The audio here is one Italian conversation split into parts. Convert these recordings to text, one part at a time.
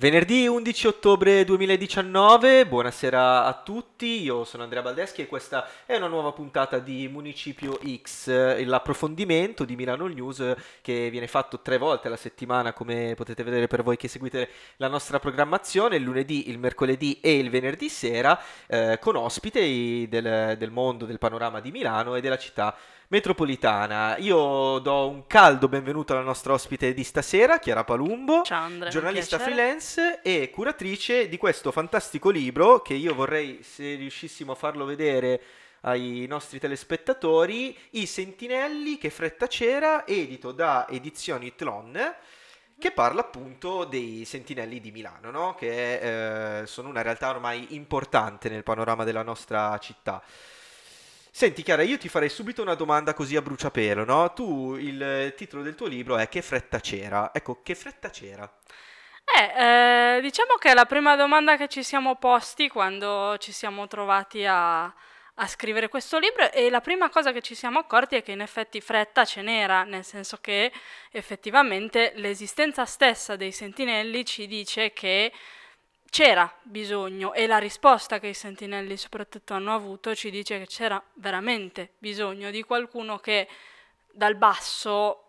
Venerdì 11 ottobre 2019, buonasera a tutti, io sono Andrea Baldeschi e questa è una nuova puntata di Municipio X, l'approfondimento di Milano News che viene fatto tre volte alla settimana come potete vedere per voi che seguite la nostra programmazione, il lunedì, il mercoledì e il venerdì sera eh, con ospiti del, del mondo, del panorama di Milano e della città metropolitana. Io do un caldo benvenuto alla nostra ospite di stasera, Chiara Palumbo, Ciao Andrea, giornalista freelance e curatrice di questo fantastico libro che io vorrei, se riuscissimo a farlo vedere ai nostri telespettatori, I Sentinelli che fretta c'era, edito da Edizioni Tlon che parla appunto dei Sentinelli di Milano, no? che eh, sono una realtà ormai importante nel panorama della nostra città. Senti Chiara, io ti farei subito una domanda così a bruciapelo, no? Tu, il titolo del tuo libro è Che fretta c'era? Ecco, che fretta c'era? Eh, eh, diciamo che è la prima domanda che ci siamo posti quando ci siamo trovati a, a, scrivere questo libro e la prima cosa che ci siamo accorti è che in effetti fretta ce n'era, nel senso che effettivamente l'esistenza stessa dei sentinelli ci dice che c'era bisogno e la risposta che i sentinelli soprattutto hanno avuto ci dice che c'era veramente bisogno di qualcuno che dal basso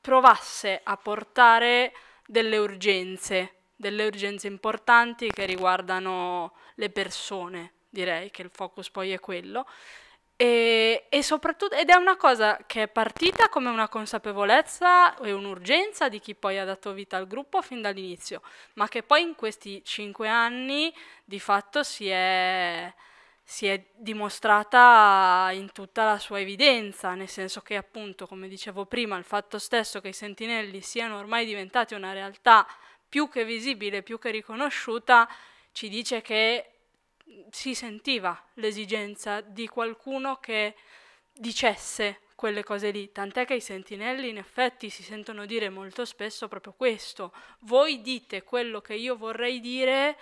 provasse a portare delle urgenze, delle urgenze importanti che riguardano le persone, direi che il focus poi è quello, e, e, soprattutto, ed è una cosa che è partita come una consapevolezza e un'urgenza di chi poi ha dato vita al gruppo fin dall'inizio, ma che poi in questi cinque anni di fatto si è, si è dimostrata in tutta la sua evidenza, nel senso che appunto, come dicevo prima, il fatto stesso che i sentinelli siano ormai diventati una realtà più che visibile, più che riconosciuta, ci dice che si sentiva l'esigenza di qualcuno che dicesse quelle cose lì, tant'è che i sentinelli in effetti si sentono dire molto spesso proprio questo, voi dite quello che io vorrei dire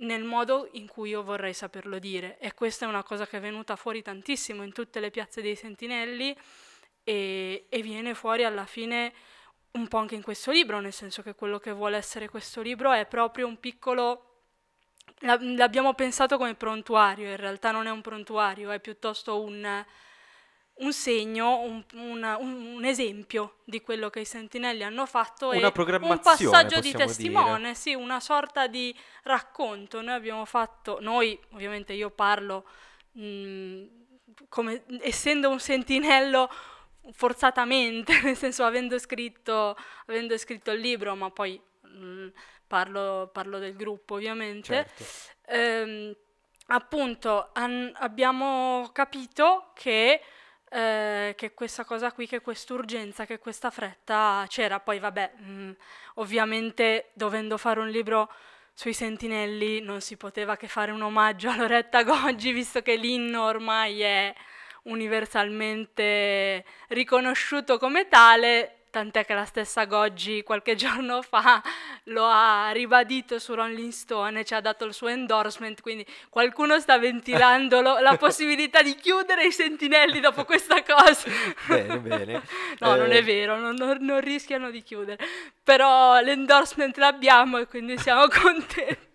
nel modo in cui io vorrei saperlo dire e questa è una cosa che è venuta fuori tantissimo in tutte le piazze dei sentinelli e, e viene fuori alla fine un po' anche in questo libro, nel senso che quello che vuole essere questo libro è proprio un piccolo l'abbiamo pensato come prontuario, in realtà non è un prontuario, è piuttosto un, un segno, un, un, un, esempio di quello che i sentinelli hanno fatto una e un passaggio di testimone, dire. sì, una sorta di racconto. Noi abbiamo fatto, noi ovviamente io parlo mh, come essendo un sentinello forzatamente, nel senso avendo scritto, avendo scritto il libro, ma poi Mm, parlo, parlo del gruppo ovviamente, certo. ehm, appunto an- abbiamo capito che, eh, che, questa cosa qui, che quest'urgenza, che questa fretta c'era. Poi vabbè, mh, mm, ovviamente dovendo fare un libro sui sentinelli non si poteva che fare un omaggio a Loretta Goggi, visto che l'inno ormai è universalmente riconosciuto come tale, tant'è che la stessa Goggi qualche giorno fa lo ha ribadito su Rolling Stone, ci ha dato il suo endorsement, quindi qualcuno sta ventilando la possibilità di chiudere i sentinelli dopo questa cosa. bene, bene. no, eh... non è eh. vero, non, non, non rischiano di chiudere, però l'endorsement l'abbiamo e quindi siamo contenti.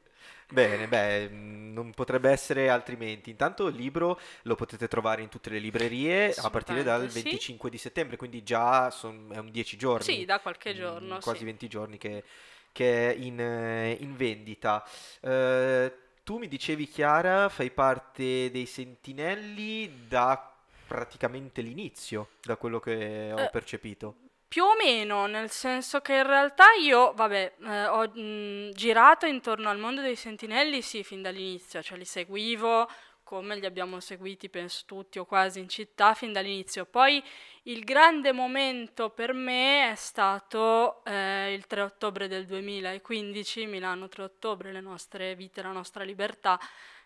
Bene, beh, non potrebbe essere altrimenti. Intanto il libro lo potete trovare in tutte le librerie a partire dal 25 sì. di settembre, quindi già son, è un 10 giorni. Sì, da qualche mm, giorno. Mh, quasi sì. 20 giorni che, che è in, eh, in vendita. Eh, tu mi dicevi, Chiara, fai parte dei Sentinelli da praticamente l'inizio, da quello che ho eh, percepito. Più o meno, nel senso che in realtà io, vabbè, eh, ho mh, girato intorno al mondo dei sentinelli, sì, fin dall'inizio, cioè li seguivo come li abbiamo seguiti, penso tutti o quasi in città, fin dall'inizio. Poi il grande momento per me è stato eh, il 3 ottobre del 2015, Milano 3 ottobre, le nostre vite, la nostra libertà,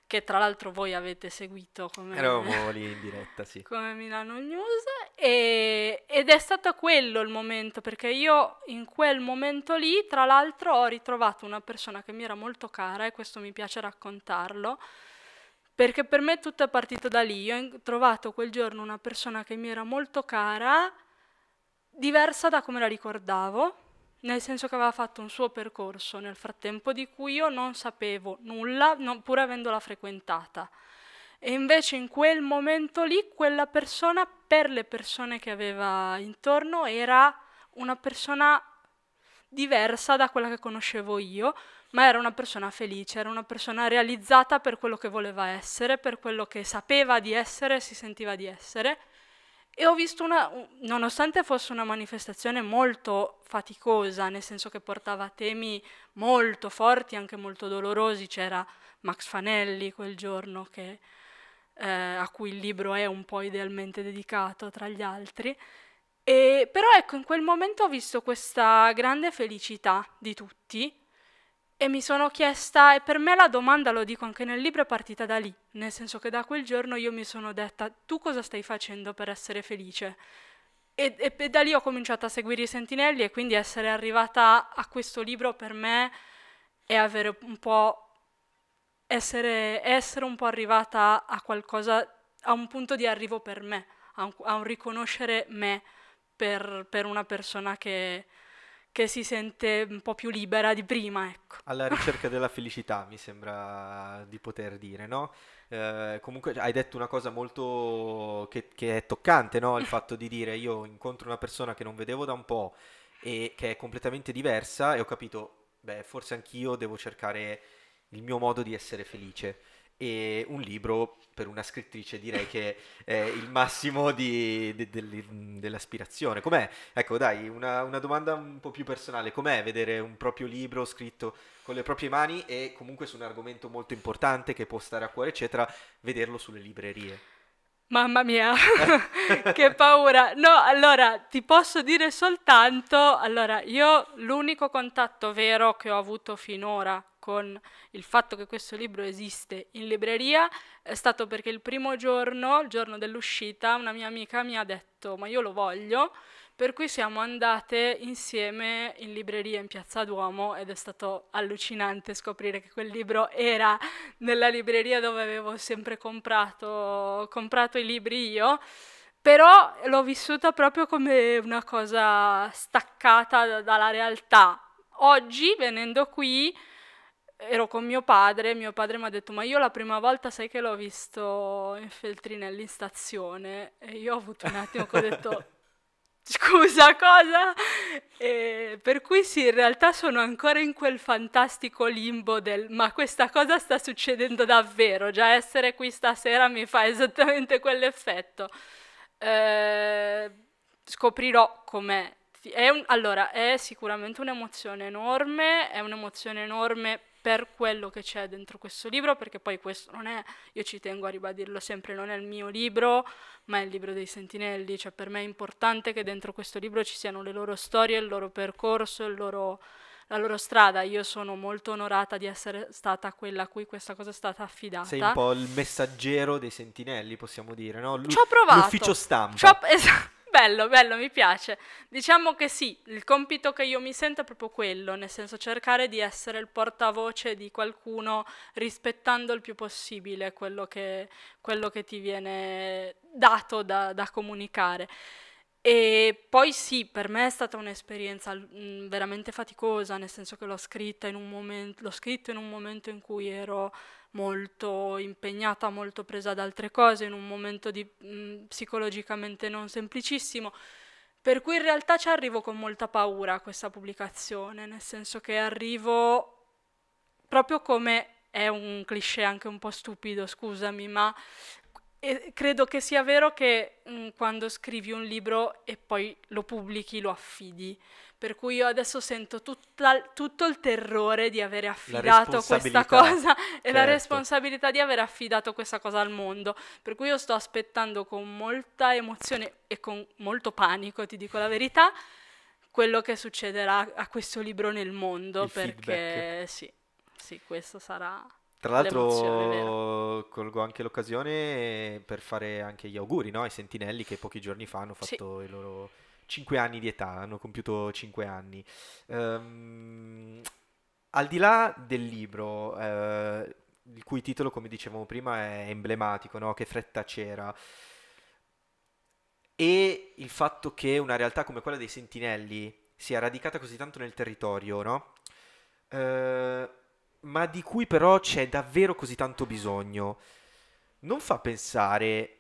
che tra l'altro voi avete seguito come... Eravamo lì in diretta, sì. Come Milano News e, ed è stato quello il momento perché io in quel momento lì tra l'altro ho ritrovato una persona che mi era molto cara e questo mi piace raccontarlo perché per me tutto è partito da lì. Io ho trovato quel giorno una persona che mi era molto cara, diversa da come la ricordavo nel senso che aveva fatto un suo percorso nel frattempo di cui io non sapevo nulla, non, pur avendola frequentata. E invece in quel momento lì quella persona, per le persone che aveva intorno, era una persona diversa da quella che conoscevo io, ma era una persona felice, era una persona realizzata per quello che voleva essere, per quello che sapeva di essere, si sentiva di essere. E ho visto una, nonostante fosse una manifestazione molto faticosa, nel senso che portava temi molto forti, anche molto dolorosi, c'era Max Fanelli quel giorno che, eh, a cui il libro è un po' idealmente dedicato tra gli altri, e, però ecco, in quel momento ho visto questa grande felicità di tutti, e mi sono chiesta, e per me la domanda, lo dico anche nel libro, è partita da lì, nel senso che da quel giorno io mi sono detta, tu cosa stai facendo per essere felice? E, e, e da lì ho cominciato a seguire i sentinelli e quindi essere arrivata a questo libro per me è avere un po', essere, essere un po' arrivata a qualcosa, a un punto di arrivo per me, a un, a un riconoscere me per, per una persona che, che si sente un po' più libera di prima, ecco. Alla ricerca della felicità, mi sembra di poter dire, no? Eh, comunque hai detto una cosa molto che, che è toccante, no? Il fatto di dire io incontro una persona che non vedevo da un po' e che è completamente diversa e ho capito, beh, forse anch'io devo cercare il mio modo di essere felice e un libro per una scrittrice direi che è il massimo di, de, de, dell'aspirazione. Com'è? Ecco dai, una, una, domanda un po' più personale, com'è vedere un proprio libro scritto con le proprie mani e comunque su un argomento molto importante che può stare a cuore, eccetera, vederlo sulle librerie? Mamma mia, che paura! No, allora ti posso dire soltanto, allora io l'unico contatto vero che ho avuto finora con il fatto che questo libro esiste in libreria è stato perché il primo giorno, il giorno dell'uscita, una mia amica mi ha detto ma io lo voglio, per cui siamo andate insieme in libreria in Piazza Duomo ed è stato allucinante scoprire che quel libro era nella libreria dove avevo sempre comprato, comprato i libri io però l'ho vissuta proprio come una cosa staccata dalla realtà. Oggi, venendo qui, ero con mio padre, mio padre mi ha detto ma io la prima volta sai che l'ho visto in Feltrinelli in stazione e io ho avuto un attimo che ho detto scusa cosa? E per cui sì, in realtà sono ancora in quel fantastico limbo del ma questa cosa sta succedendo davvero, già essere qui stasera mi fa esattamente quell'effetto. Eh, scoprirò com'è. È un, allora, è sicuramente un'emozione enorme, è un'emozione enorme per quello che c'è dentro questo libro, perché poi questo non è, io ci tengo a ribadirlo sempre, non è il mio libro, ma è il libro dei sentinelli, cioè per me è importante che dentro questo libro ci siano le loro storie, il loro percorso, il loro, la loro strada. Io sono molto onorata di essere stata quella a cui questa cosa è stata affidata. Sei un po' il messaggero dei sentinelli, possiamo dire, no? L- Ci ho provato. L'ufficio stampa. Ci ho, esatto bello, bello, mi piace. Diciamo che sì, il compito che io mi sento è proprio quello, nel senso cercare di essere il portavoce di qualcuno rispettando il più possibile quello che, quello che ti viene dato da, da comunicare. E poi sì, per me è stata un'esperienza mm, veramente faticosa, nel senso che l'ho, momento, l'ho scritto in un momento in cui ero molto impegnata, molto presa ad altre cose, in un momento di, mh, mm, psicologicamente non semplicissimo. Per cui in realtà ci arrivo con molta paura a questa pubblicazione, nel senso che arrivo proprio come è un cliché anche un po' stupido, scusami, ma e credo che sia vero che mh, mm, quando scrivi un libro e poi lo pubblichi, lo affidi per cui io adesso sento tutta, tutto il terrore di avere affidato questa cosa certo. e la certo. responsabilità di aver affidato questa cosa al mondo, per cui io sto aspettando con molta emozione e con molto panico, ti dico la verità, quello che succederà a questo libro nel mondo, il perché sì, sì, questo sarà... Tra l'altro colgo anche l'occasione per fare anche gli auguri no? ai sentinelli che pochi giorni fa hanno fatto sì. i loro 5 anni di età, hanno compiuto 5 anni. Um, al di là del libro, eh, il cui titolo, come dicevamo prima, è emblematico, no? Che fretta c'era. E il fatto che una realtà come quella dei Sentinelli sia radicata così tanto nel territorio, no? Eh, ma di cui però c'è davvero così tanto bisogno, non fa pensare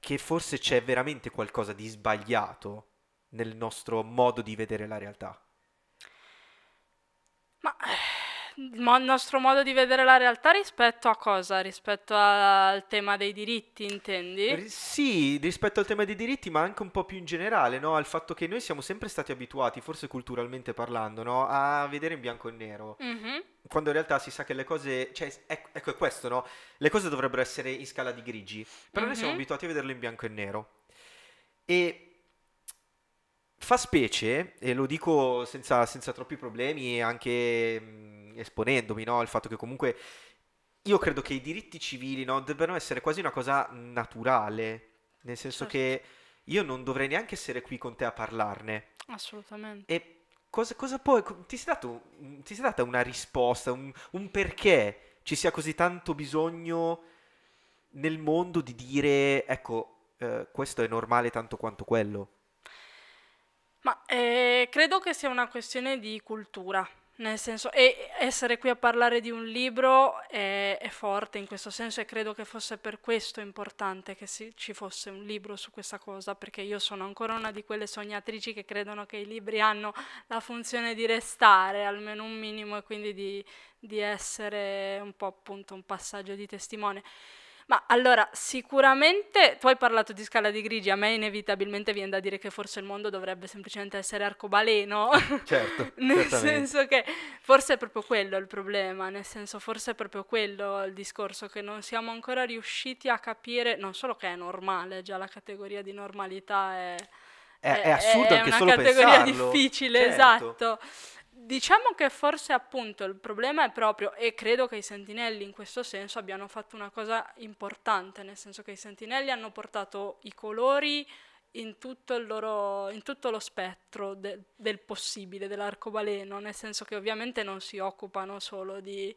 che forse c'è veramente qualcosa di sbagliato nel nostro modo di vedere la realtà? Ma il nostro modo di vedere la realtà rispetto a cosa? Rispetto al tema dei diritti, intendi? Eh, sì, rispetto al tema dei diritti, ma anche un po' più in generale, no? Al fatto che noi siamo sempre stati abituati, forse culturalmente parlando, no? A vedere in bianco e nero. Mm-hmm. Quando in realtà si sa che le cose... Cioè, ecco, ecco, è questo, no? Le cose dovrebbero essere in scala di grigi. Però mm-hmm. noi siamo mm-hmm. abituati a vederle in bianco e nero. E Fa specie, e lo dico senza, senza troppi problemi anche mh, mm, esponendomi, no? il fatto che comunque io credo che i diritti civili no, debbano essere quasi una cosa naturale, nel senso certo. che io non dovrei neanche essere qui con te a parlarne. Assolutamente. E cosa, cosa puoi... Ti sei, dato, mm, ti sei data una risposta, un, un perché ci sia così tanto bisogno nel mondo di dire, ecco, eh, questo è normale tanto quanto quello? Ma eh, credo che sia una questione di cultura, nel senso, e essere qui a parlare di un libro è, è forte in questo senso e credo che fosse per questo importante che si, ci fosse un libro su questa cosa, perché io sono ancora una di quelle sognatrici che credono che i libri hanno la funzione di restare, almeno un minimo, e quindi di, di essere un po' appunto un passaggio di testimone. Ma allora, sicuramente tu hai parlato di scala di grigi, a me inevitabilmente viene da dire che forse il mondo dovrebbe semplicemente essere arcobaleno. Certo. nel senso che forse è proprio quello il problema, nel senso forse è proprio quello il discorso che non siamo ancora riusciti a capire, non solo che è normale, già la categoria di normalità è... È, è, è assurdo è anche solo pensarlo. È una categoria difficile, certo. esatto Diciamo che forse appunto il problema è proprio, e credo che i sentinelli in questo senso abbiano fatto una cosa importante, nel senso che i sentinelli hanno portato i colori in tutto, loro, in tutto lo spettro de, del possibile, dell'arcobaleno, nel senso che ovviamente non si occupano solo di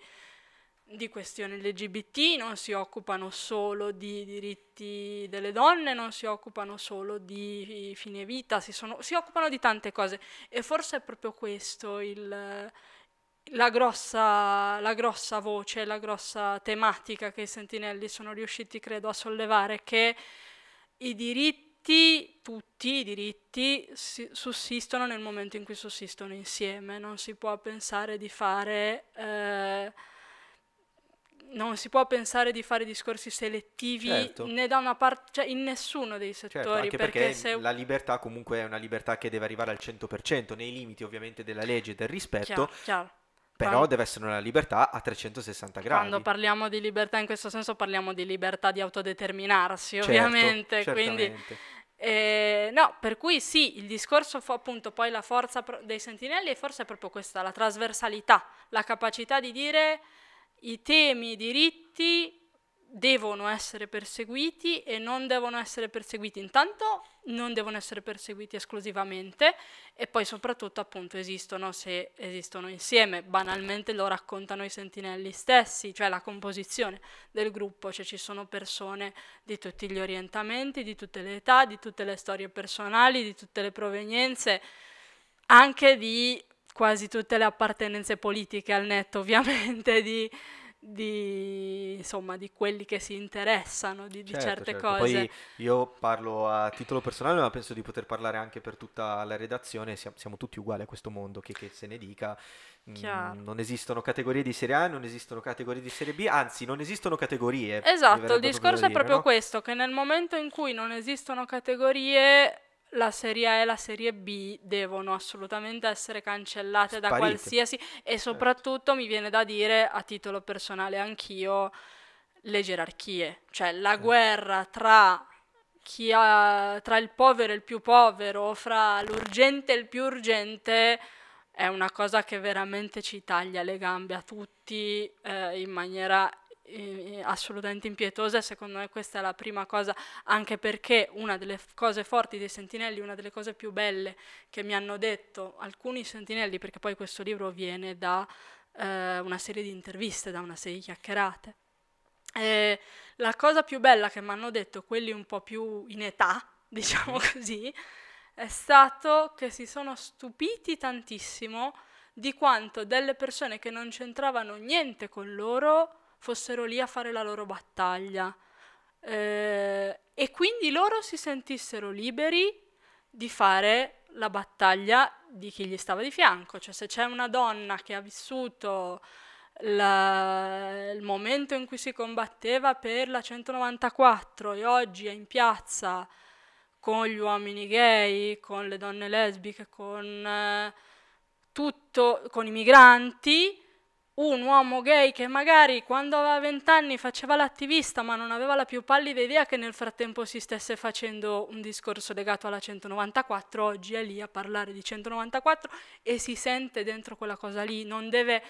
di questioni LGBT, non si occupano solo di diritti delle donne, non si occupano solo di fine vita, si, sono, si occupano di tante cose e forse è proprio questo il, la, grossa, la grossa voce, la grossa tematica che i sentinelli sono riusciti, credo, a sollevare, che i diritti, tutti i diritti, si, sussistono nel momento in cui sussistono insieme, non si può pensare di fare... Eh, non si può pensare di fare discorsi selettivi certo. né da una parte, cioè in nessuno dei certo, settori. Certo, anche perché, perché se... la libertà comunque è una libertà che deve arrivare al 100%, nei limiti ovviamente della legge e del rispetto. Chiaro, chiaro. Però deve essere una libertà a 360 gradi. Quando parliamo di libertà in questo senso parliamo di libertà di autodeterminarsi, certo, ovviamente. Quindi, eh, no, per cui sì, il discorso fu appunto poi la forza dei sentinelli e forse è proprio questa, la trasversalità, la capacità di dire i temi i diritti devono essere perseguiti e non devono essere perseguiti intanto non devono essere perseguiti esclusivamente e poi soprattutto appunto esistono se esistono insieme banalmente lo raccontano i sentinelli stessi cioè la composizione del gruppo cioè ci sono persone di tutti gli orientamenti di tutte le età di tutte le storie personali di tutte le provenienze anche di quasi tutte le appartenenze politiche al netto ovviamente di, di, insomma, di quelli che si interessano di, certo, certe certo. cose. Poi io parlo a titolo personale, ma penso di poter parlare anche per tutta la redazione. Siamo, tutti uguali a questo mondo, che, che se ne dica. Mm, non esistono categorie di serie A, non esistono categorie di serie B, anzi, non esistono categorie. Esatto, il discorso proprio è proprio no? questo: che nel momento in cui non esistono categorie, la Serie A e la Serie B devono assolutamente essere cancellate Sparite. da qualsiasi e certo. soprattutto mi viene da dire a titolo personale anch'io le gerarchie, cioè la sì. guerra tra chi ha tra il povero e il più povero, fra l'urgente e il più urgente è una cosa che veramente ci taglia le gambe a tutti eh, in maniera assolutamente impietosa, secondo me questa è la prima cosa, anche perché una delle cose forti dei sentinelli, una delle cose più belle che mi hanno detto alcuni sentinelli, perché poi questo libro viene da eh, una serie di interviste, da una serie di chiacchierate. Eh, la cosa più bella che mi hanno detto quelli un po' più in età, diciamo così, è stato che si sono stupiti tantissimo di quanto delle persone che non c'entravano niente con loro fossero lì a fare la loro battaglia eh, e quindi loro si sentissero liberi di fare la battaglia di chi gli stava di fianco, cioè se c'è una donna che ha vissuto la, il momento in cui si combatteva per la 194 e oggi è in piazza con gli uomini gay, con le donne lesbiche, con eh, tutto, con i migranti, un uomo gay che magari quando aveva vent'anni faceva l'attivista ma non aveva la più pallida idea che nel frattempo si stesse facendo un discorso legato alla 194, oggi è lì a parlare di 194 e si sente dentro quella cosa lì, non deve,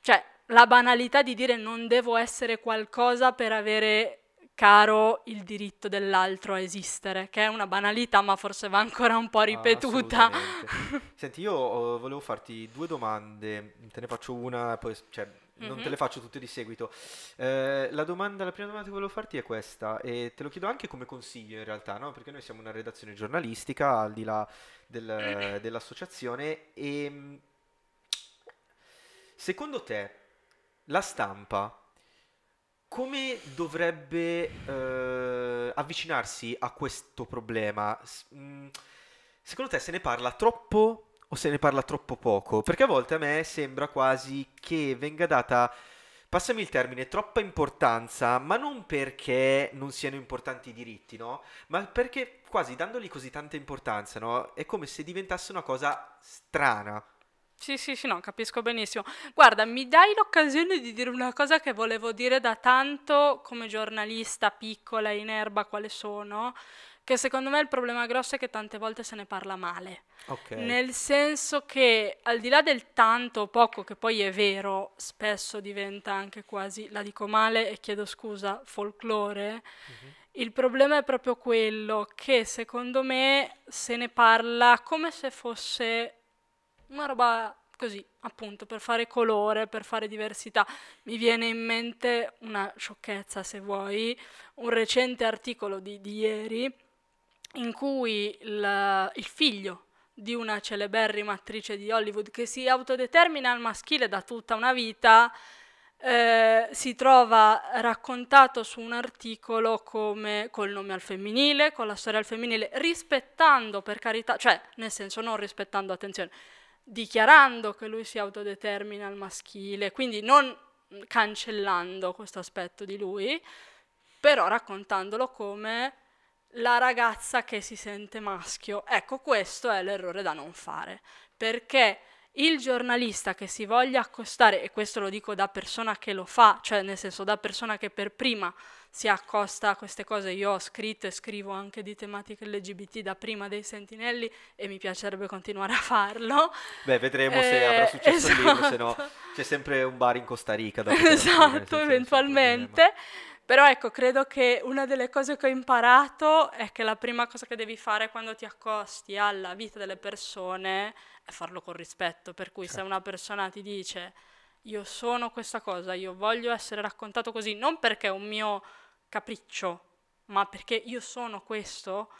cioè la banalità di dire non devo essere qualcosa per avere caro il diritto dell'altro a esistere, che è una banalità ma forse va ancora un po' ah, ripetuta. Ah, Senti, io uh, volevo farti due domande, te ne faccio una, poi cioè, mm-hmm. non te mhm. le faccio tutte di seguito. Eh, la, domanda, la prima domanda che volevo farti è questa, e te lo chiedo anche come consiglio in realtà, no? perché noi siamo una redazione giornalistica al di là del, dell'associazione e secondo te la stampa come dovrebbe eh, avvicinarsi a questo problema? Mm, secondo te se ne parla troppo o se ne parla troppo poco? Perché a volte a me sembra quasi che venga data, passami il termine, troppa importanza, ma non perché non siano importanti i diritti, no? Ma perché quasi dandogli così tanta importanza, no? È come se diventasse una cosa strana. Sì, sì, sì, no, capisco benissimo. Guarda, mi dai l'occasione di dire una cosa che volevo dire da tanto come giornalista piccola in erba quale sono, che secondo me il problema grosso è che tante volte se ne parla male. Okay. Nel senso che al di là del tanto o poco che poi è vero, spesso diventa anche quasi, la dico male e chiedo scusa, folklore. Mm-hmm. Il problema è proprio quello che secondo me se ne parla come se fosse una roba così, appunto, per fare colore, per fare diversità. Mi viene in mente una sciocchezza, se vuoi, un recente articolo di, di ieri in cui il, il figlio di una celeberrima attrice di Hollywood che si autodetermina al maschile da tutta una vita, eh, si trova raccontato su un articolo come col nome al femminile, con la storia al femminile, rispettando per carità, cioè nel senso non rispettando, attenzione, dichiarando che lui si autodetermina al maschile, quindi non cancellando questo aspetto di lui, però raccontandolo come la ragazza che si sente maschio. Ecco, questo è l'errore da non fare, perché il giornalista che si voglia accostare, e questo lo dico da persona che lo fa, cioè nel senso da persona che per prima si accosta a queste cose, io ho scritto e scrivo anche di tematiche LGBT da prima dei Sentinelli e mi piacerebbe continuare a farlo. Beh, vedremo eh, se avrà successo esatto. il libro, se no esatto. c'è sempre un bar in Costa Rica. Da esatto, eventualmente. Però ecco, credo che una delle cose che ho imparato è che la prima cosa che devi fare quando ti accosti alla vita delle persone farlo con rispetto, per cui certo. se una persona ti dice io sono questa cosa, io voglio essere raccontato così, non perché è un mio capriccio, ma perché io sono questo,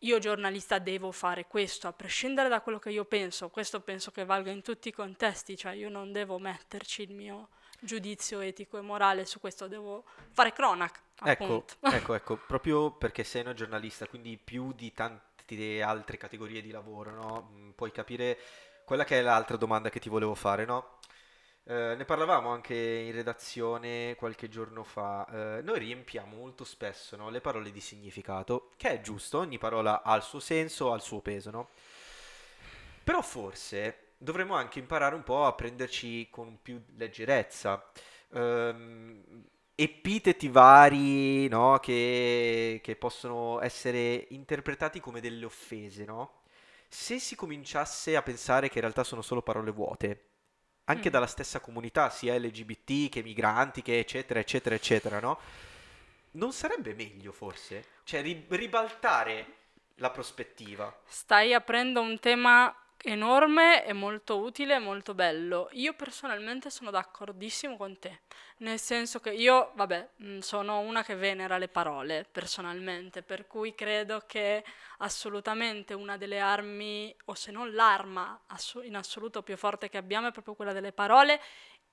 io giornalista devo fare questo, a prescindere da quello che io penso, questo penso che valga in tutti i contesti, cioè io non devo metterci il mio giudizio etico e morale su questo, devo fare cronaca. Ecco, ecco, ecco, proprio perché sei una giornalista, quindi più di tanto partire altre categorie di lavoro, no? Mm, puoi capire quella che è l'altra domanda che ti volevo fare, no? Eh, ne parlavamo anche in redazione qualche giorno fa. Eh, noi riempiamo molto spesso no, le parole di significato, che è giusto, ogni parola ha il suo senso, ha il suo peso, no? Però forse dovremmo anche imparare un po' a prenderci con più leggerezza. Um, epiteti vari no? che, che, possono essere interpretati come delle offese, no? se si cominciasse a pensare che in realtà sono solo parole vuote, anche mm. dalla stessa comunità, sia LGBT che migranti, che eccetera, eccetera, eccetera, no? non sarebbe meglio forse? Cioè ri- ribaltare la prospettiva. Stai aprendo un tema enorme e molto utile e molto bello. Io personalmente sono d'accordissimo con te, nel senso che io, vabbè, mm, sono una che venera le parole personalmente, per cui credo che assolutamente una delle armi, o se non l'arma in assoluto più forte che abbiamo, è proprio quella delle parole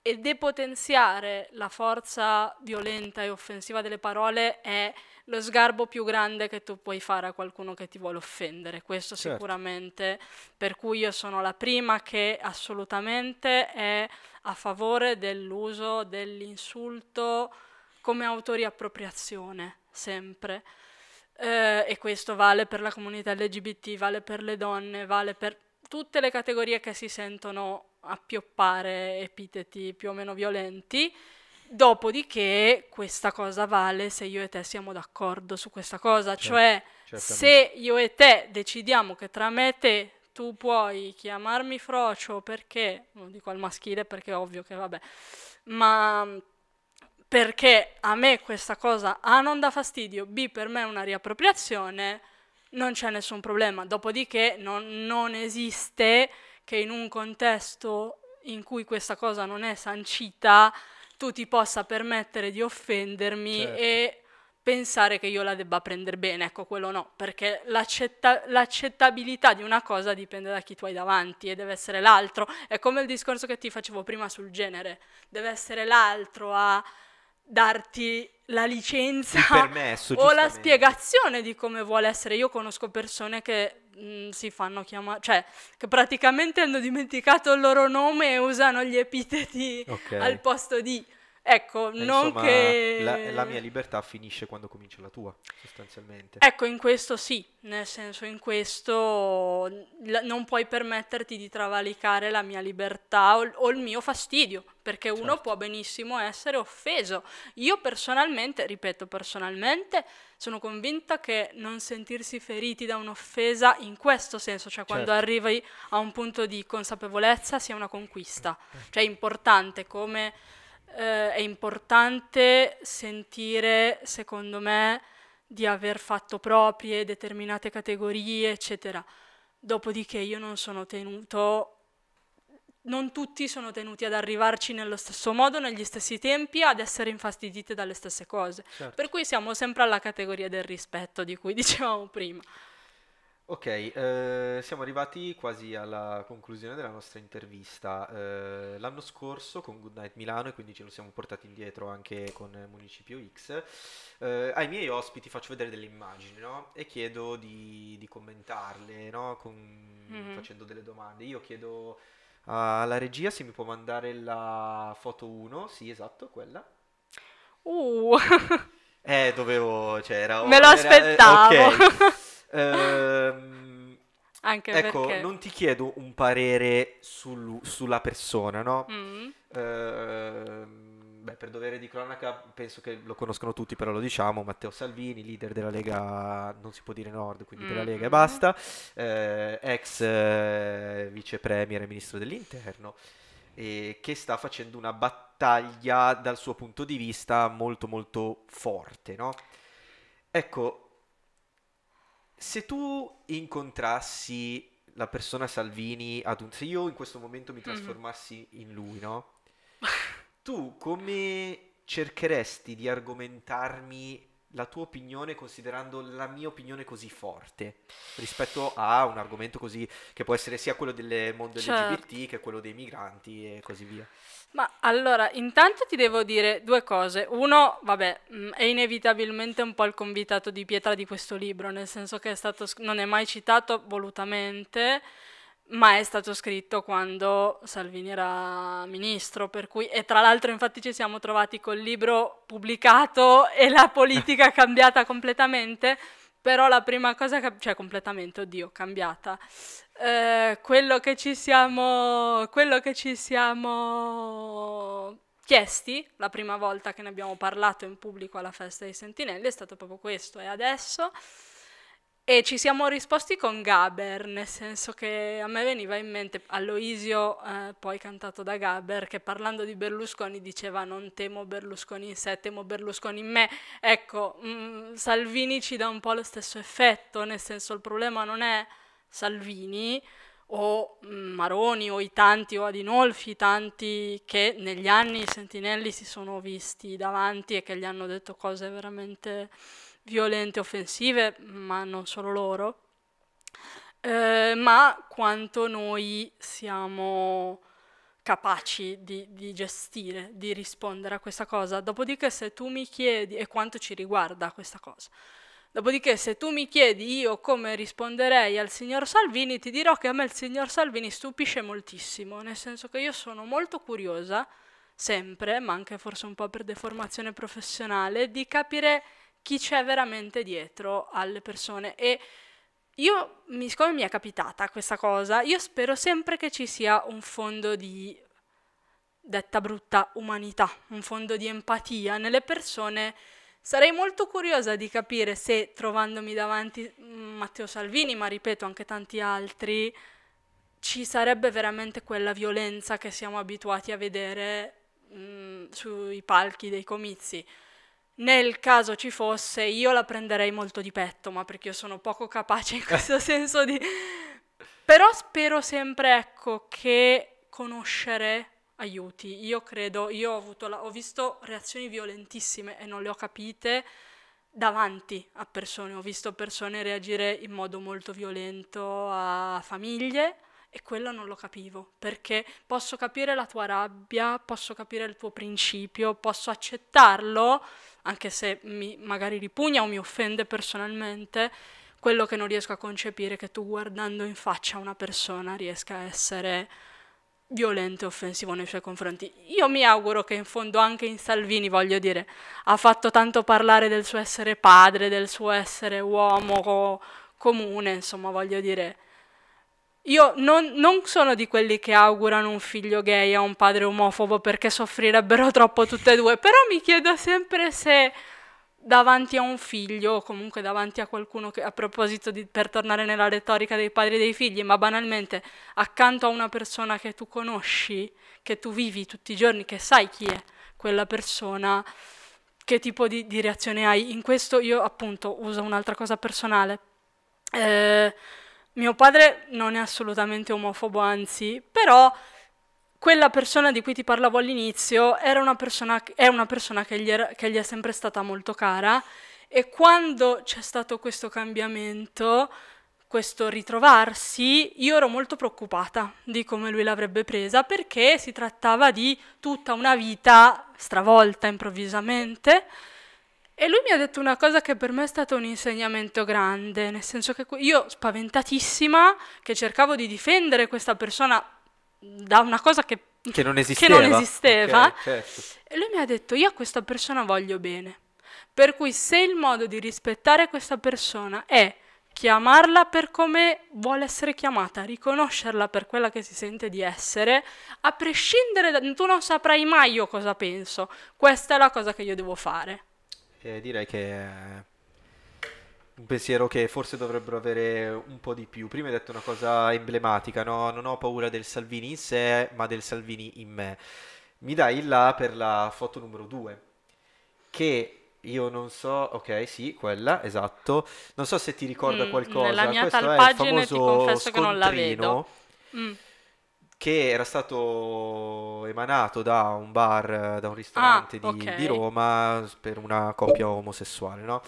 e depotenziare la forza violenta e offensiva delle parole è lo sgarbo più grande che tu puoi fare a qualcuno che ti vuole offendere, questo certo. sicuramente, per cui io sono la prima che assolutamente è a favore dell'uso dell'insulto come autoriappropriazione, sempre. Eh, e questo vale per la comunità LGBT, vale per le donne, vale per tutte le categorie che si sentono appioppare epiteti più o meno violenti Dopodiché questa cosa vale se io e te siamo d'accordo su questa cosa, certo, cioè certamente. se io e te decidiamo che tra me e te tu puoi chiamarmi frocio perché, non dico al maschile perché è ovvio che vabbè, ma perché a me questa cosa A non dà fastidio, B per me è una riappropriazione, non c'è nessun problema. Dopodiché non, non esiste che in un contesto in cui questa cosa non è sancita tu ti possa permettere di offendermi certo. e pensare che io la debba prendere bene, ecco quello no, perché l'accetta- l'accettabilità di una cosa dipende da chi tu hai davanti e deve essere l'altro, è come il discorso che ti facevo prima sul genere, deve essere l'altro a darti la licenza permesso, o la spiegazione di come vuole essere. Io conosco persone che Mm, si fanno chiamare, cioè che praticamente hanno dimenticato il loro nome e usano gli epiteti okay. al posto di Ecco, eh, non insomma, che... La, la, mia libertà finisce quando comincia la tua, sostanzialmente. Ecco, in questo sì, nel senso in questo la, non puoi permetterti di travalicare la mia libertà o, o il mio fastidio, perché certo. uno può benissimo essere offeso. Io personalmente, ripeto personalmente, sono convinta che non sentirsi feriti da un'offesa in questo senso, cioè quando certo. arrivi a un punto di consapevolezza, sia una conquista. Cioè è importante come eh, è importante sentire, secondo me, di aver fatto proprie determinate categorie, eccetera. Dopodiché io non sono tenuto, non tutti sono tenuti ad arrivarci nello stesso modo, negli stessi tempi, ad essere infastidite dalle stesse cose. Certo. Per cui siamo sempre alla categoria del rispetto di cui dicevamo prima. Ok, eh, siamo arrivati quasi alla conclusione della nostra intervista. Eh, l'anno scorso con Goodnight Milano, e quindi ce lo siamo portati indietro anche con Municipio X, eh, ai miei ospiti faccio vedere delle immagini no? e chiedo di, di commentarle no? con, mm-hmm. facendo delle domande. Io chiedo alla regia se mi può mandare la foto 1, sì esatto, quella. Uh. eh, dovevo, cioè, era... Me lo eh, aspettavo. ok. Ehm, Anche ecco, perché... non ti chiedo un parere sul, sulla persona, no? Mm. Ehm, beh, per dovere di cronaca penso che lo conoscono tutti, però lo diciamo, Matteo Salvini, leader della Lega, non si può dire Nord, quindi mm della Lega e mm-hmm. basta, eh, ex eh, vice premier e ministro dell'interno, e che sta facendo una battaglia dal suo punto di vista molto molto forte, no? Ecco, se tu incontrassi la persona Salvini ad un... se io in questo momento mi trasformassi mm. in lui, no? tu come cercheresti di argomentarmi la tua opinione considerando la mia opinione così forte rispetto a un argomento così che può essere sia quello del mondo certo. LGBT che quello dei migranti e così via? Ma allora, intanto ti devo dire due cose. Uno, vabbè, mm, è inevitabilmente un po' il convitato di pietra di questo libro, nel senso che è stato, non è mai citato volutamente, ma è stato scritto quando Salvini era ministro, per cui, e tra l'altro infatti ci siamo trovati col libro pubblicato e la politica cambiata completamente, però la prima cosa, che, cioè completamente, oddio, cambiata, eh, quello che ci siamo, quello che ci siamo chiesti la prima volta che ne abbiamo parlato in pubblico alla festa dei Sentinelli è stato proprio questo e adesso e ci siamo risposti con Gaber, nel senso che a me veniva in mente Aloisio, eh, poi cantato da Gaber, che parlando di Berlusconi diceva non temo Berlusconi in sé, temo Berlusconi in me. Ecco, mh, mm, Salvini ci dà un po' lo stesso effetto, nel senso il problema non è Salvini o mm, Maroni o i tanti o Adinolfi, i tanti che negli anni i sentinelli si sono visti davanti e che gli hanno detto cose veramente violente, offensive, ma non solo loro, eh, ma quanto noi siamo capaci di, di, gestire, di rispondere a questa cosa. Dopodiché se tu mi chiedi, e quanto ci riguarda questa cosa, dopodiché se tu mi chiedi io come risponderei al signor Salvini, ti dirò che a me il signor Salvini stupisce moltissimo, nel senso che io sono molto curiosa, sempre, ma anche forse un po' per deformazione professionale, di capire chi c'è veramente dietro alle persone e io, siccome mi è capitata questa cosa, io spero sempre che ci sia un fondo di, detta brutta, umanità, un fondo di empatia nelle persone. Sarei molto curiosa di capire se trovandomi davanti mm, Matteo Salvini, ma ripeto anche tanti altri, ci sarebbe veramente quella violenza che siamo abituati a vedere mh, mm, sui palchi dei comizi nel caso ci fosse, io la prenderei molto di petto, ma perché io sono poco capace in questo senso di... Però spero sempre, ecco, che conoscere aiuti. Io credo, io ho, la, ho visto reazioni violentissime e non le ho capite davanti a persone, ho visto persone reagire in modo molto violento a famiglie e quello non lo capivo, perché posso capire la tua rabbia, posso capire il tuo principio, posso accettarlo, anche se mi magari ripugna o mi offende personalmente, quello che non riesco a concepire è che tu guardando in faccia una persona riesca a essere violento e offensivo nei suoi confronti. Io mi auguro che in fondo anche in Salvini, voglio dire, ha fatto tanto parlare del suo essere padre, del suo essere uomo comune, insomma, voglio dire, io non, non, sono di quelli che augurano un figlio gay a un padre omofobo perché soffrirebbero troppo tutte e due, però mi chiedo sempre se davanti a un figlio o comunque davanti a qualcuno che a proposito di, per tornare nella retorica dei padri e dei figli, ma banalmente accanto a una persona che tu conosci, che tu vivi tutti i giorni, che sai chi è quella persona, che tipo di, di reazione hai. In questo io appunto uso un'altra cosa personale. Eh, mio padre non è assolutamente omofobo, anzi, però quella persona di cui ti parlavo all'inizio era una persona, è una persona che gli, era, che gli è sempre stata molto cara e quando c'è stato questo cambiamento, questo ritrovarsi, io ero molto preoccupata di come lui l'avrebbe presa perché si trattava di tutta una vita stravolta improvvisamente e lui mi ha detto una cosa che per me è stato un insegnamento grande, nel senso che io spaventatissima, che cercavo di difendere questa persona da una cosa che, che non esisteva, che non esisteva okay, certo. e lui mi ha detto io a questa persona voglio bene. Per cui se il modo di rispettare questa persona è chiamarla per come vuole essere chiamata, riconoscerla per quella che si sente di essere, a prescindere da... tu non saprai mai io cosa penso, questa è la cosa che io devo fare eh, direi che è un pensiero che forse dovrebbero avere un po' di più. Prima hai detto una cosa emblematica, no? non ho paura del Salvini in sé, ma del Salvini in me. Mi dai il là per la foto numero 2, che io non so, ok, sì, quella, esatto. Non so se ti ricorda mm, qualcosa. La mia Questo tal è il famoso ti confesso che non la vedo. Mm che era stato emanato da un bar, da un ristorante ah, di, okay. di, Roma per una coppia omosessuale, no?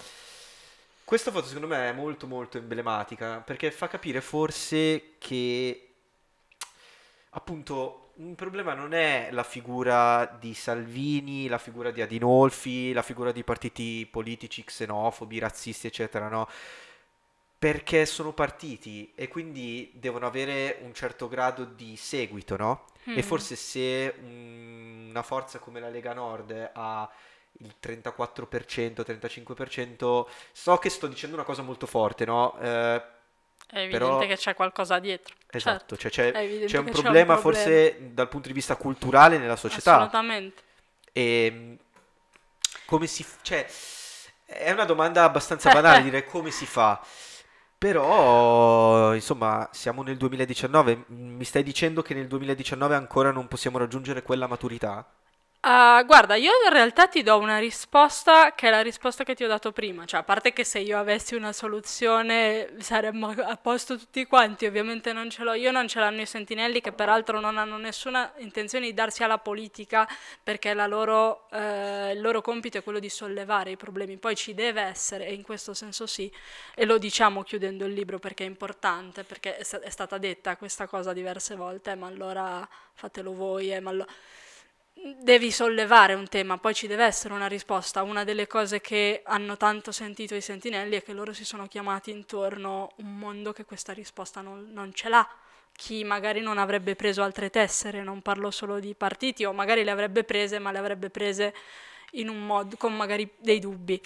Questa foto secondo me è molto molto emblematica perché fa capire forse che appunto un problema non è la figura di Salvini, la figura di Adinolfi, la figura di partiti politici xenofobi, razzisti, eccetera, no? perché sono partiti e quindi devono avere un certo grado di seguito, no? Mm. E forse se un, una forza come la Lega Nord ha il 34%, 35%, so che sto dicendo una cosa molto forte, no? Eh, è evidente però... che c'è qualcosa dietro. Esatto, certo. cioè, c'è, c'è, un, problema, c'è un problema forse dal punto di vista culturale nella società. Assolutamente. E ehm, come si... F- cioè, è una domanda abbastanza eh, banale eh. dire come si fa. Però, insomma, siamo nel 2019. Mi stai dicendo che nel 2019 ancora non possiamo raggiungere quella maturità? Uh, guarda, io in realtà ti do una risposta che è la risposta che ti ho dato prima, cioè a parte che se io avessi una soluzione saremmo a posto tutti quanti, ovviamente non ce l'ho io, non ce l'hanno i sentinelli che peraltro non hanno nessuna intenzione di darsi alla politica perché loro, eh, il loro compito è quello di sollevare i problemi, poi ci deve essere e in questo senso sì, e lo diciamo chiudendo il libro perché è importante, perché è, sta- è stata detta questa cosa diverse volte, ma allora fatelo voi, eh, ma allora devi sollevare un tema, poi ci deve essere una risposta. Una delle cose che hanno tanto sentito i sentinelli è che loro si sono chiamati intorno un mondo che questa risposta non, non ce l'ha. Chi magari non avrebbe preso altre tessere, non parlo solo di partiti, o magari le avrebbe prese, ma le avrebbe prese in un modo con magari dei dubbi.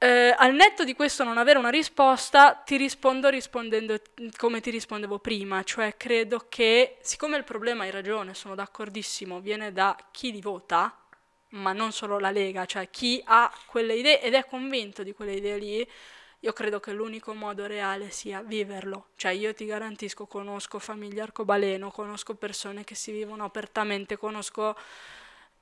Eh, al netto di questo non avere una risposta, ti rispondo rispondendo mm, come ti rispondevo prima, cioè credo che, siccome il problema hai ragione, sono d'accordissimo, viene da chi li vota, ma non solo la Lega, cioè chi ha quelle idee ed è convinto di quelle idee lì, io credo che l'unico modo reale sia viverlo. Cioè io ti garantisco, conosco famiglie arcobaleno, conosco persone che si vivono apertamente, conosco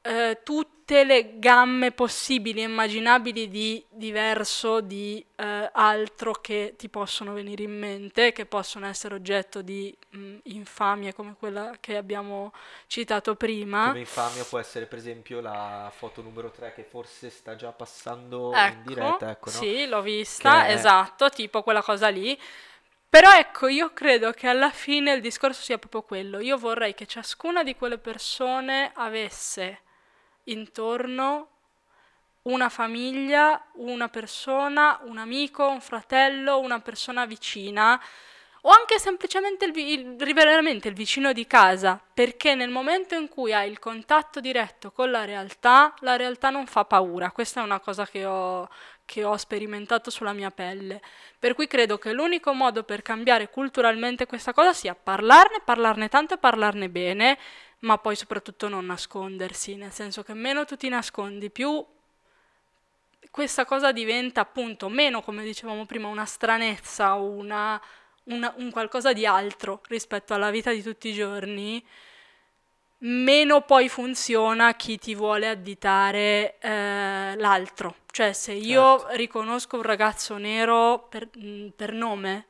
eh, tutti tutte le gamme possibili e immaginabili di diverso, di eh, altro che ti possono venire in mente, che possono essere oggetto di mh, mm, infamie come quella che abbiamo citato prima. Come infamia può essere per esempio la foto numero 3 che forse sta già passando ecco, in diretta, ecco, no? Sì, l'ho vista, che esatto, tipo quella cosa lì. Però ecco, io credo che alla fine il discorso sia proprio quello. Io vorrei che ciascuna di quelle persone avesse intorno una famiglia, una persona, un amico, un fratello, una persona vicina o anche semplicemente il, il, il vicino di casa, perché nel momento in cui hai il contatto diretto con la realtà, la realtà non fa paura. Questa è una cosa che ho, che ho sperimentato sulla mia pelle. Per cui credo che l'unico modo per cambiare culturalmente questa cosa sia parlarne, parlarne tanto e parlarne bene ma poi soprattutto non nascondersi, nel senso che meno tu ti nascondi, più questa cosa diventa appunto meno, come dicevamo prima, una stranezza, una, una, un qualcosa di altro rispetto alla vita di tutti i giorni, meno poi funziona chi ti vuole additare eh, l'altro. Cioè se io certo. riconosco un ragazzo nero per, per nome,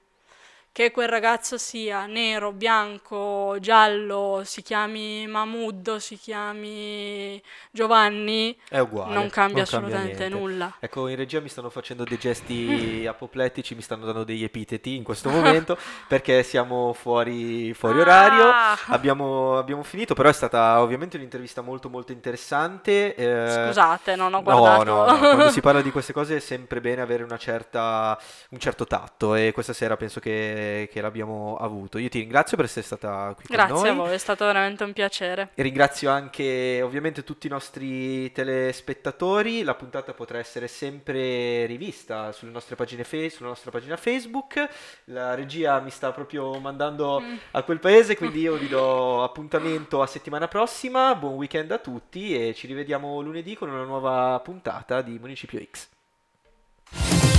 che quel ragazzo sia nero, bianco, giallo, si chiami Mahmood, si chiami Giovanni, è uguale, non cambia non assolutamente cambia nulla. Ecco, in regia mi stanno facendo dei gesti apoplettici, mi stanno dando degli epiteti in questo momento perché siamo fuori, fuori ah. orario, abbiamo, abbiamo, finito, però è stata ovviamente un'intervista molto molto interessante. Eh, Scusate, non ho guardato. No, no, no, quando si parla di queste cose è sempre bene avere una certa, un certo tatto e questa sera penso che eh, che, l'abbiamo avuto. Io ti ringrazio per essere stata qui Grazie con noi. Grazie a voi, è stato veramente un piacere. E ringrazio anche ovviamente tutti i nostri telespettatori. La puntata potrà essere sempre rivista sulle nostre pagine fe- sulla nostra pagina Facebook. La regia mi sta proprio mandando mm. a quel paese, quindi io vi do appuntamento a settimana prossima. Buon weekend a tutti e ci rivediamo lunedì con una nuova puntata di Municipio X.